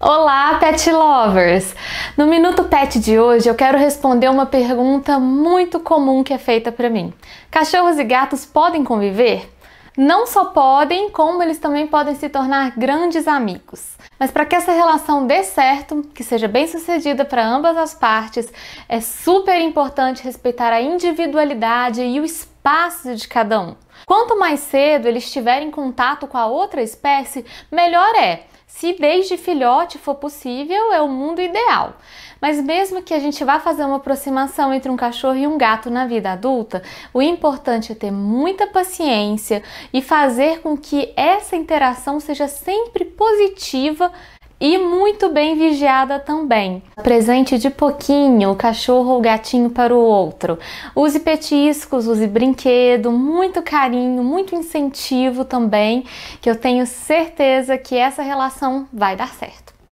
Olá, pet lovers! No Minuto Pet de hoje eu quero responder uma pergunta muito comum que é feita para mim: cachorros e gatos podem conviver? Não só podem, como eles também podem se tornar grandes amigos. Mas para que essa relação dê certo, que seja bem sucedida para ambas as partes, é super importante respeitar a individualidade e o espaço de cada um. Quanto mais cedo eles estiver em contato com a outra espécie, melhor é se desde filhote for possível, é o mundo ideal. Mas mesmo que a gente vá fazer uma aproximação entre um cachorro e um gato na vida adulta, o importante é ter muita paciência e fazer com que essa interação seja sempre positiva e muito bem vigiada também. Presente de pouquinho o cachorro ou gatinho para o outro. Use petiscos, use brinquedo, muito carinho, muito incentivo também, que eu tenho certeza que essa relação vai dar certo.